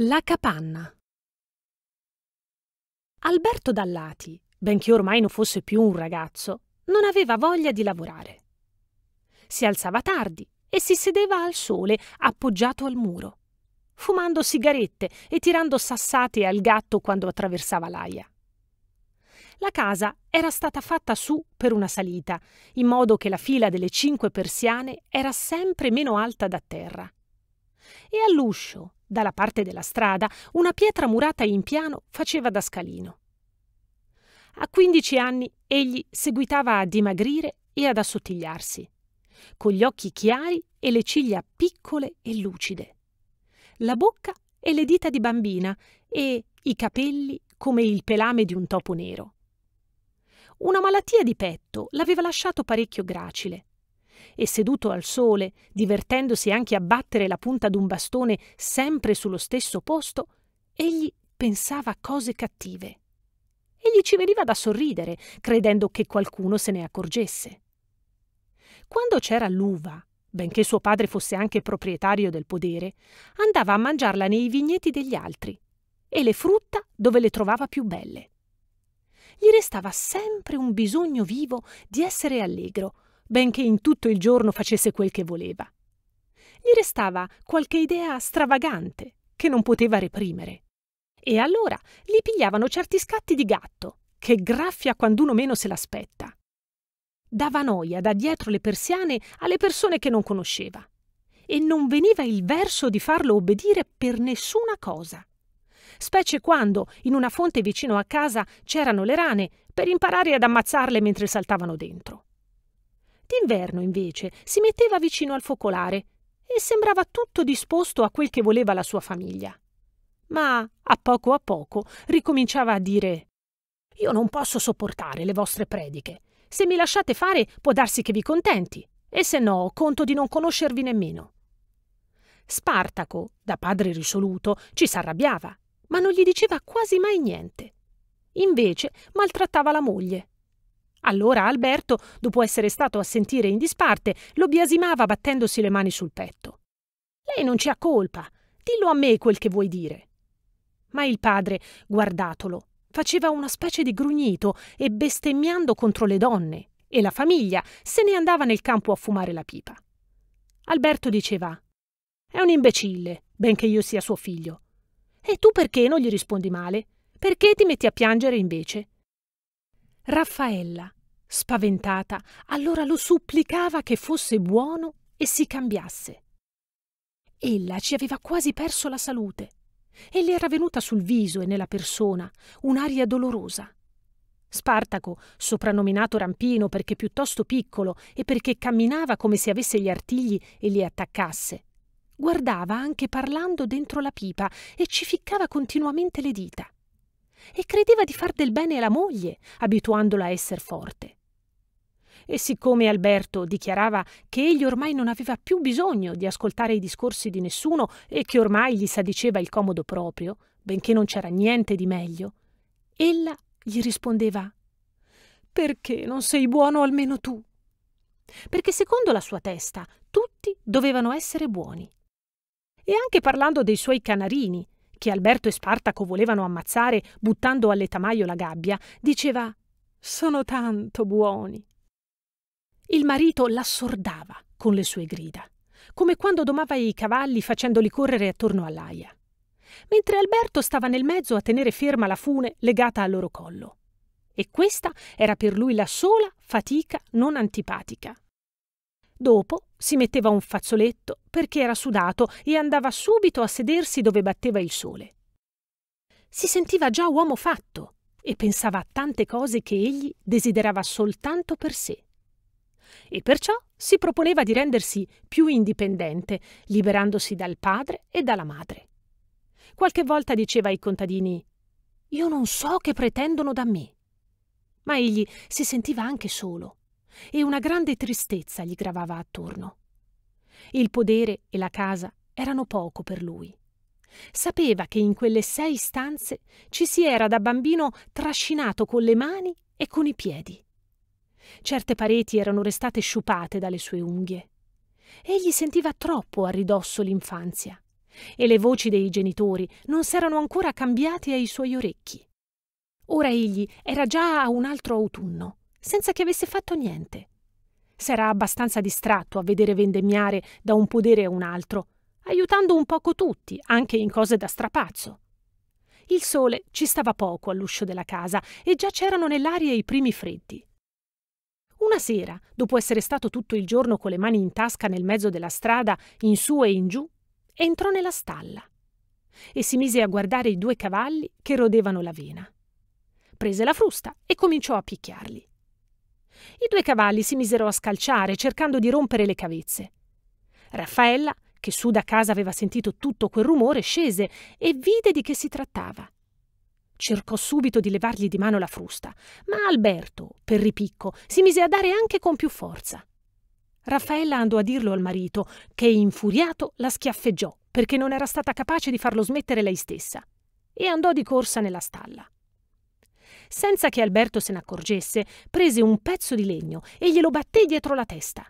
La capanna Alberto Dallati, benché ormai non fosse più un ragazzo, non aveva voglia di lavorare. Si alzava tardi e si sedeva al sole, appoggiato al muro, fumando sigarette e tirando sassate al gatto quando attraversava l'aia. La casa era stata fatta su per una salita, in modo che la fila delle cinque persiane era sempre meno alta da terra e all'uscio, dalla parte della strada, una pietra murata in piano faceva da scalino. A 15 anni egli seguitava a dimagrire e ad assottigliarsi, con gli occhi chiari e le ciglia piccole e lucide, la bocca e le dita di bambina e i capelli come il pelame di un topo nero. Una malattia di petto l'aveva lasciato parecchio gracile e seduto al sole, divertendosi anche a battere la punta d'un bastone sempre sullo stesso posto, egli pensava a cose cattive. E gli ci veniva da sorridere, credendo che qualcuno se ne accorgesse. Quando c'era l'uva, benché suo padre fosse anche proprietario del podere, andava a mangiarla nei vigneti degli altri e le frutta dove le trovava più belle. Gli restava sempre un bisogno vivo di essere allegro benché in tutto il giorno facesse quel che voleva. Gli restava qualche idea stravagante che non poteva reprimere. E allora gli pigliavano certi scatti di gatto, che graffia quando uno meno se l'aspetta. Dava noia da dietro le persiane alle persone che non conosceva. E non veniva il verso di farlo obbedire per nessuna cosa. Specie quando, in una fonte vicino a casa, c'erano le rane per imparare ad ammazzarle mentre saltavano dentro. D'inverno, invece, si metteva vicino al focolare e sembrava tutto disposto a quel che voleva la sua famiglia. Ma a poco a poco ricominciava a dire Io non posso sopportare le vostre prediche. Se mi lasciate fare può darsi che vi contenti, e se no conto di non conoscervi nemmeno. Spartaco, da padre risoluto, ci s'arrabbiava, ma non gli diceva quasi mai niente. Invece maltrattava la moglie allora Alberto, dopo essere stato a sentire in disparte, lo biasimava battendosi le mani sul petto. Lei non ci ha colpa. Dillo a me quel che vuoi dire. Ma il padre, guardatolo, faceva una specie di grugnito e bestemmiando contro le donne, e la famiglia se ne andava nel campo a fumare la pipa. Alberto diceva È un imbecille, benché io sia suo figlio. E tu perché non gli rispondi male? Perché ti metti a piangere invece? Raffaella, Spaventata, allora lo supplicava che fosse buono e si cambiasse. Ella ci aveva quasi perso la salute e le era venuta sul viso e nella persona un'aria dolorosa. Spartaco, soprannominato Rampino perché piuttosto piccolo e perché camminava come se avesse gli artigli e li attaccasse, guardava anche parlando dentro la pipa e ci ficcava continuamente le dita. E credeva di far del bene alla moglie, abituandola a essere forte. E siccome Alberto dichiarava che egli ormai non aveva più bisogno di ascoltare i discorsi di nessuno e che ormai gli s'addiceva il comodo proprio, benché non c'era niente di meglio, ella gli rispondeva Perché non sei buono almeno tu? Perché secondo la sua testa tutti dovevano essere buoni. E anche parlando dei suoi canarini, che Alberto e Spartaco volevano ammazzare buttando alle tamaio la gabbia, diceva Sono tanto buoni. Il marito l'assordava con le sue grida, come quando domava i cavalli facendoli correre attorno all'aia. Mentre Alberto stava nel mezzo a tenere ferma la fune legata al loro collo. E questa era per lui la sola fatica non antipatica. Dopo si metteva un fazzoletto perché era sudato e andava subito a sedersi dove batteva il sole. Si sentiva già uomo fatto e pensava a tante cose che egli desiderava soltanto per sé e perciò si proponeva di rendersi più indipendente, liberandosi dal padre e dalla madre. Qualche volta diceva ai contadini Io non so che pretendono da me. Ma egli si sentiva anche solo e una grande tristezza gli gravava attorno. Il podere e la casa erano poco per lui. Sapeva che in quelle sei stanze ci si era da bambino trascinato con le mani e con i piedi Certe pareti erano restate sciupate dalle sue unghie. Egli sentiva troppo a ridosso l'infanzia e le voci dei genitori non s'erano ancora cambiate ai suoi orecchi. Ora egli era già a un altro autunno, senza che avesse fatto niente. S'era abbastanza distratto a vedere vendemmiare da un podere a un altro, aiutando un poco tutti, anche in cose da strapazzo. Il sole ci stava poco all'uscio della casa e già c'erano nell'aria i primi freddi. Una sera, dopo essere stato tutto il giorno con le mani in tasca nel mezzo della strada, in su e in giù, entrò nella stalla e si mise a guardare i due cavalli che rodevano l'avena. Prese la frusta e cominciò a picchiarli. I due cavalli si misero a scalciare, cercando di rompere le cavezze. Raffaella, che su da casa aveva sentito tutto quel rumore, scese e vide di che si trattava. Cercò subito di levargli di mano la frusta, ma Alberto, per ripicco, si mise a dare anche con più forza. Raffaella andò a dirlo al marito, che infuriato la schiaffeggiò perché non era stata capace di farlo smettere lei stessa, e andò di corsa nella stalla. Senza che Alberto se ne accorgesse, prese un pezzo di legno e glielo batté dietro la testa.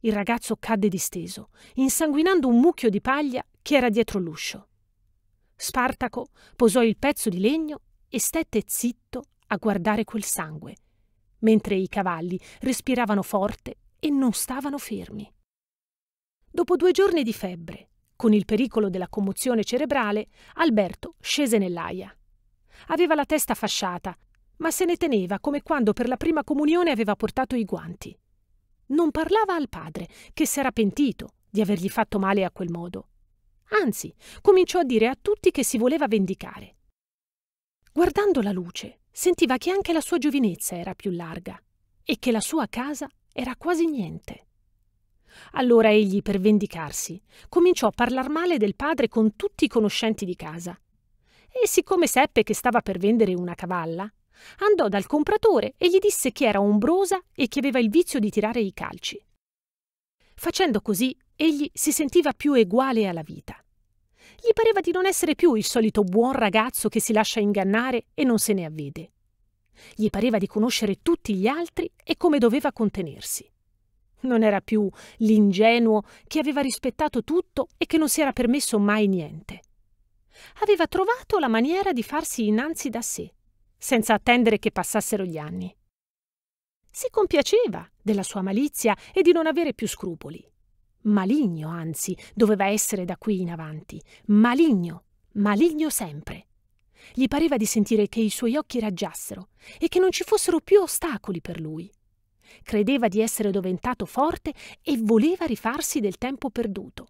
Il ragazzo cadde disteso, insanguinando un mucchio di paglia che era dietro l'uscio. Spartaco posò il pezzo di legno e stette zitto a guardare quel sangue, mentre i cavalli respiravano forte e non stavano fermi. Dopo due giorni di febbre, con il pericolo della commozione cerebrale, Alberto scese nell'aia. Aveva la testa fasciata, ma se ne teneva come quando per la prima comunione aveva portato i guanti. Non parlava al padre, che s'era pentito di avergli fatto male a quel modo, Anzi, cominciò a dire a tutti che si voleva vendicare. Guardando la luce, sentiva che anche la sua giovinezza era più larga e che la sua casa era quasi niente. Allora egli, per vendicarsi, cominciò a parlar male del padre con tutti i conoscenti di casa. E siccome seppe che stava per vendere una cavalla, andò dal compratore e gli disse che era ombrosa e che aveva il vizio di tirare i calci. Facendo così, egli si sentiva più eguale alla vita. Gli pareva di non essere più il solito buon ragazzo che si lascia ingannare e non se ne avvede. Gli pareva di conoscere tutti gli altri e come doveva contenersi. Non era più l'ingenuo che aveva rispettato tutto e che non si era permesso mai niente. Aveva trovato la maniera di farsi innanzi da sé, senza attendere che passassero gli anni. Si compiaceva della sua malizia e di non avere più scrupoli maligno anzi doveva essere da qui in avanti, maligno, maligno sempre. Gli pareva di sentire che i suoi occhi raggiassero e che non ci fossero più ostacoli per lui. Credeva di essere diventato forte e voleva rifarsi del tempo perduto.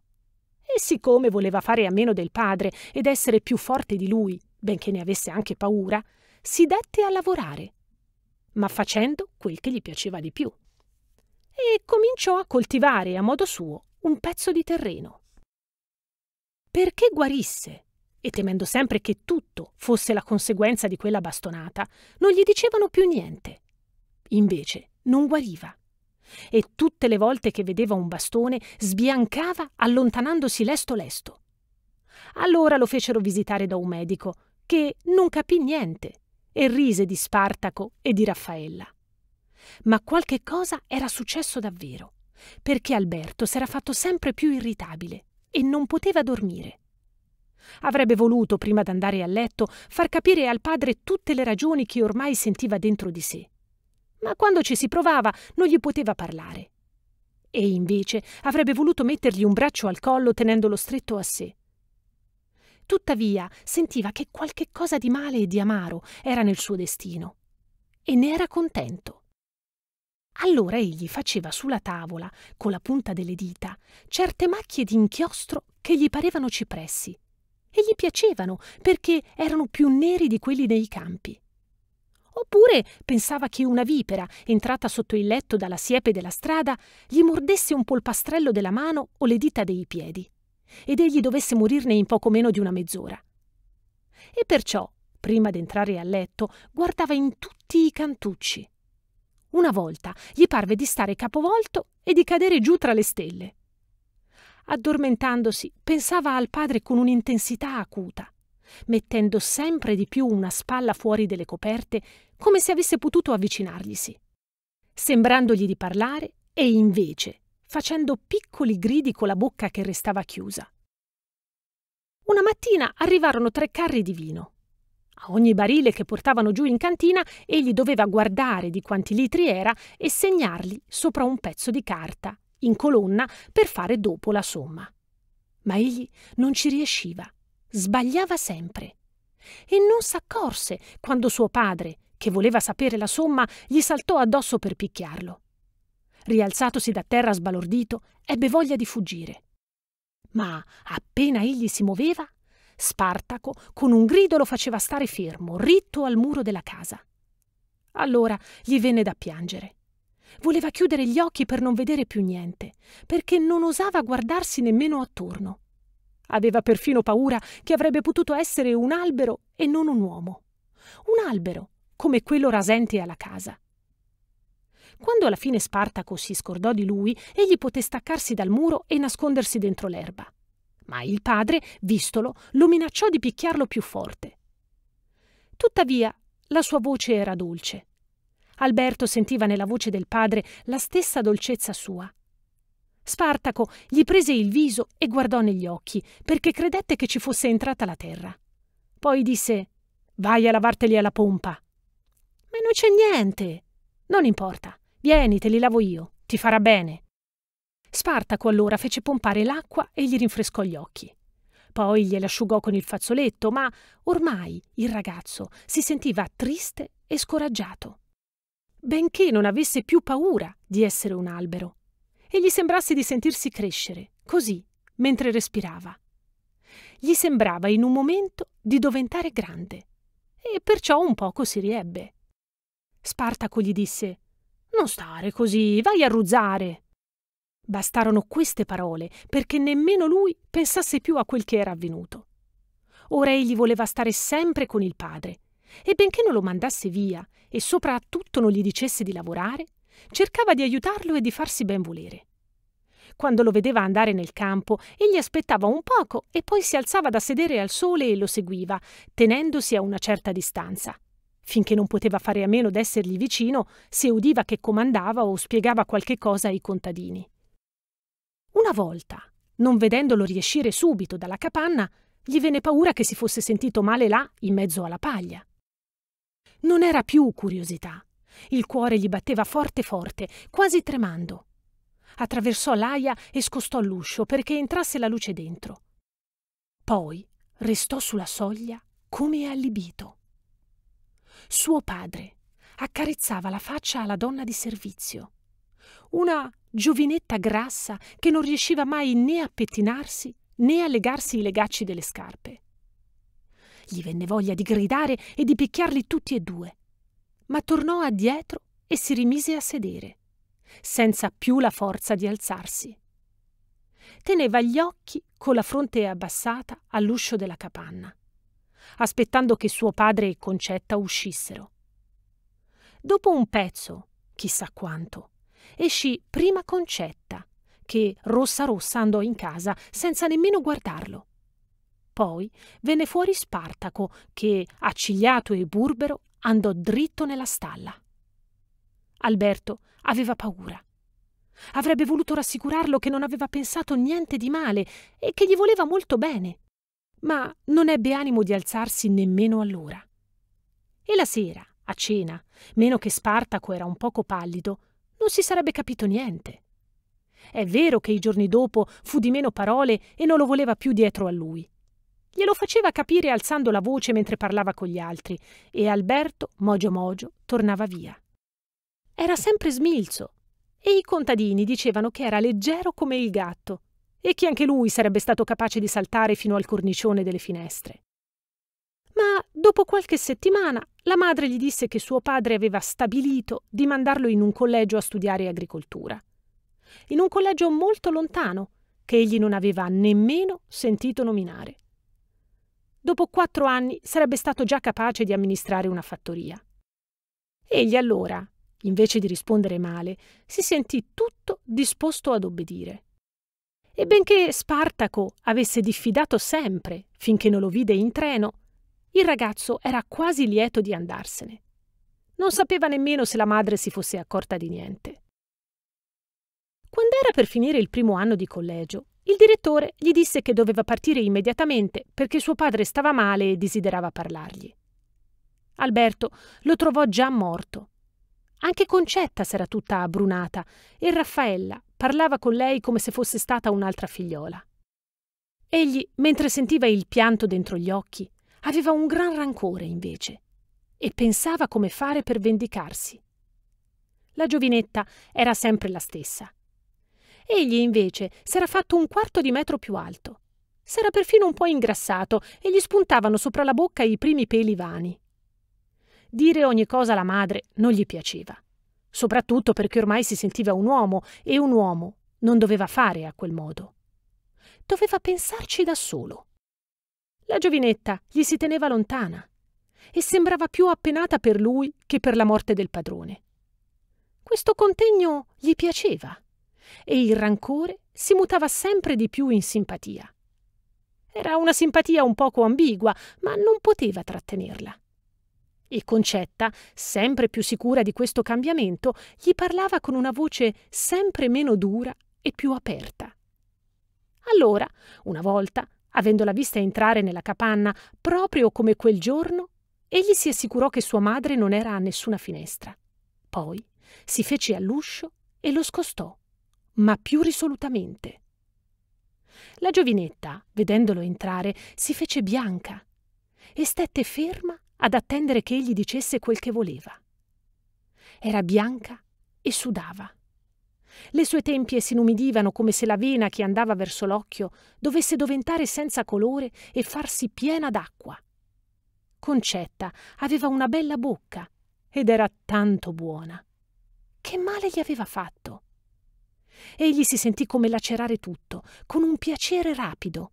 E siccome voleva fare a meno del padre ed essere più forte di lui, benché ne avesse anche paura, si dette a lavorare, ma facendo quel che gli piaceva di più e cominciò a coltivare a modo suo un pezzo di terreno. Perché guarisse e temendo sempre che tutto fosse la conseguenza di quella bastonata, non gli dicevano più niente. Invece non guariva. E tutte le volte che vedeva un bastone sbiancava allontanandosi lesto lesto. Allora lo fecero visitare da un medico, che non capì niente e rise di Spartaco e di Raffaella ma qualche cosa era successo davvero, perché Alberto s'era fatto sempre più irritabile e non poteva dormire. Avrebbe voluto, prima d'andare a letto, far capire al padre tutte le ragioni che ormai sentiva dentro di sé. Ma quando ci si provava non gli poteva parlare. E invece avrebbe voluto mettergli un braccio al collo tenendolo stretto a sé. Tuttavia sentiva che qualche cosa di male e di amaro era nel suo destino. E ne era contento. Allora egli faceva sulla tavola, con la punta delle dita, certe macchie di inchiostro che gli parevano cipressi e gli piacevano perché erano più neri di quelli dei campi. Oppure pensava che una vipera, entrata sotto il letto dalla siepe della strada, gli mordesse un polpastrello della mano o le dita dei piedi, ed egli dovesse morirne in poco meno di una mezz'ora. E perciò, prima d'entrare a letto, guardava in tutti i cantucci una volta gli parve di stare capovolto e di cadere giù tra le stelle. Addormentandosi, pensava al padre con un'intensità acuta, mettendo sempre di più una spalla fuori delle coperte, come se avesse potuto avvicinarglisi, sembrandogli di parlare e invece facendo piccoli gridi con la bocca che restava chiusa. Una mattina arrivarono tre carri di vino. A ogni barile che portavano giù in cantina egli doveva guardare di quanti litri era e segnarli sopra un pezzo di carta, in colonna, per fare dopo la somma. Ma egli non ci riusciva, sbagliava sempre. E non s'accorse quando suo padre, che voleva sapere la somma, gli saltò addosso per picchiarlo. Rialzatosi da terra sbalordito, ebbe voglia di fuggire. Ma appena egli si muoveva, Spartaco, con un grido lo faceva stare fermo, ritto al muro della casa. Allora gli venne da piangere. Voleva chiudere gli occhi per non vedere più niente, perché non osava guardarsi nemmeno attorno. Aveva perfino paura che avrebbe potuto essere un albero e non un uomo. Un albero, come quello rasente alla casa. Quando alla fine Spartaco si scordò di lui, egli poté staccarsi dal muro e nascondersi dentro l'erba ma il padre, vistolo, lo minacciò di picchiarlo più forte. Tuttavia, la sua voce era dolce. Alberto sentiva nella voce del padre la stessa dolcezza sua. Spartaco gli prese il viso e guardò negli occhi, perché credette che ci fosse entrata la terra. Poi disse Vai a lavarteli alla pompa. Ma non c'è niente. Non importa. Vieni, te li lavo io. Ti farà bene. Spartaco allora fece pompare l'acqua e gli rinfrescò gli occhi. Poi gliel'asciugò con il fazzoletto, ma ormai il ragazzo si sentiva triste e scoraggiato. Benché non avesse più paura di essere un albero, e gli sembrasse di sentirsi crescere, così, mentre respirava. Gli sembrava in un momento di diventare grande, e perciò un poco si riebbe. Spartaco gli disse: Non stare così, vai a ruzzare. Bastarono queste parole perché nemmeno lui pensasse più a quel che era avvenuto. Ora egli voleva stare sempre con il padre, e benché non lo mandasse via e soprattutto non gli dicesse di lavorare, cercava di aiutarlo e di farsi ben volere. Quando lo vedeva andare nel campo, egli aspettava un poco e poi si alzava da sedere al sole e lo seguiva, tenendosi a una certa distanza. Finché non poteva fare a meno d'essergli vicino, se udiva che comandava o spiegava qualche cosa ai contadini. Una volta, non vedendolo riescire subito dalla capanna, gli venne paura che si fosse sentito male là, in mezzo alla paglia. Non era più curiosità. Il cuore gli batteva forte forte, quasi tremando. Attraversò l'aia e scostò l'uscio perché entrasse la luce dentro. Poi restò sulla soglia come allibito. Suo padre accarezzava la faccia alla donna di servizio. Una giovinetta grassa che non riusciva mai né a pettinarsi né a legarsi i legacci delle scarpe. Gli venne voglia di gridare e di picchiarli tutti e due, ma tornò addietro e si rimise a sedere, senza più la forza di alzarsi. Teneva gli occhi con la fronte abbassata all'uscio della capanna, aspettando che suo padre e Concetta uscissero. Dopo un pezzo, chissà quanto, escì prima Concetta, che rossa rossa andò in casa senza nemmeno guardarlo. Poi venne fuori Spartaco, che, accigliato e burbero, andò dritto nella stalla. Alberto aveva paura. Avrebbe voluto rassicurarlo che non aveva pensato niente di male e che gli voleva molto bene, ma non ebbe animo di alzarsi nemmeno allora. E la sera, a cena, meno che Spartaco era un poco pallido, non si sarebbe capito niente. È vero che i giorni dopo fu di meno parole e non lo voleva più dietro a lui. Glielo faceva capire alzando la voce mentre parlava con gli altri e Alberto, mogio mogio, tornava via. Era sempre smilzo e i contadini dicevano che era leggero come il gatto e che anche lui sarebbe stato capace di saltare fino al cornicione delle finestre. Ma dopo qualche settimana la madre gli disse che suo padre aveva stabilito di mandarlo in un collegio a studiare agricoltura. In un collegio molto lontano, che egli non aveva nemmeno sentito nominare. Dopo quattro anni sarebbe stato già capace di amministrare una fattoria. Egli allora, invece di rispondere male, si sentì tutto disposto ad obbedire. E benché Spartaco avesse diffidato sempre finché non lo vide in treno, il ragazzo era quasi lieto di andarsene. Non sapeva nemmeno se la madre si fosse accorta di niente. Quando era per finire il primo anno di collegio, il direttore gli disse che doveva partire immediatamente perché suo padre stava male e desiderava parlargli. Alberto lo trovò già morto. Anche Concetta s'era tutta abbrunata e Raffaella parlava con lei come se fosse stata un'altra figliola. Egli, mentre sentiva il pianto dentro gli occhi, aveva un gran rancore invece e pensava come fare per vendicarsi. La giovinetta era sempre la stessa. Egli invece s'era fatto un quarto di metro più alto. S'era perfino un po' ingrassato e gli spuntavano sopra la bocca i primi peli vani. Dire ogni cosa alla madre non gli piaceva, soprattutto perché ormai si sentiva un uomo e un uomo non doveva fare a quel modo. Doveva pensarci da solo la giovinetta gli si teneva lontana e sembrava più appenata per lui che per la morte del padrone. Questo contegno gli piaceva e il rancore si mutava sempre di più in simpatia. Era una simpatia un poco ambigua, ma non poteva trattenerla. E Concetta, sempre più sicura di questo cambiamento, gli parlava con una voce sempre meno dura e più aperta. Allora, una volta, Avendola vista entrare nella capanna proprio come quel giorno, egli si assicurò che sua madre non era a nessuna finestra. Poi si fece all'uscio e lo scostò, ma più risolutamente. La giovinetta, vedendolo entrare, si fece bianca e stette ferma ad attendere che egli dicesse quel che voleva. Era bianca e sudava. Le sue tempie s'inumidivano come se la vena che andava verso l'occhio dovesse diventare senza colore e farsi piena d'acqua. Concetta aveva una bella bocca ed era tanto buona. Che male gli aveva fatto? Egli si sentì come lacerare tutto, con un piacere rapido.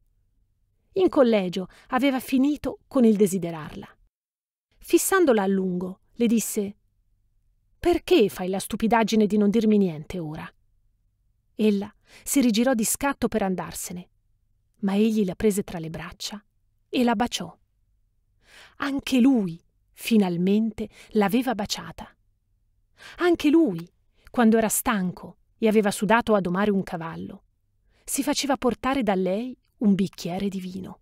In collegio aveva finito con il desiderarla. Fissandola a lungo, le disse Perché fai la stupidaggine di non dirmi niente ora? Ella si rigirò di scatto per andarsene, ma egli la prese tra le braccia e la baciò. Anche lui, finalmente, l'aveva baciata. Anche lui, quando era stanco e aveva sudato a domare un cavallo, si faceva portare da lei un bicchiere di vino.